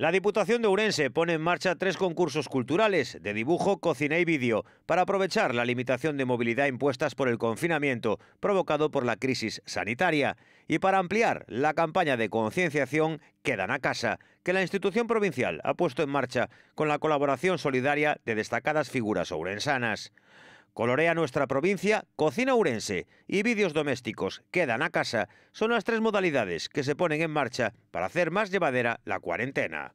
La Diputación de Urense pone en marcha tres concursos culturales de dibujo, cocina y vídeo para aprovechar la limitación de movilidad impuestas por el confinamiento provocado por la crisis sanitaria y para ampliar la campaña de concienciación Quedan a casa, que la institución provincial ha puesto en marcha con la colaboración solidaria de destacadas figuras ourensanas. Colorea nuestra provincia, cocina urense y vídeos domésticos quedan a casa son las tres modalidades que se ponen en marcha para hacer más llevadera la cuarentena.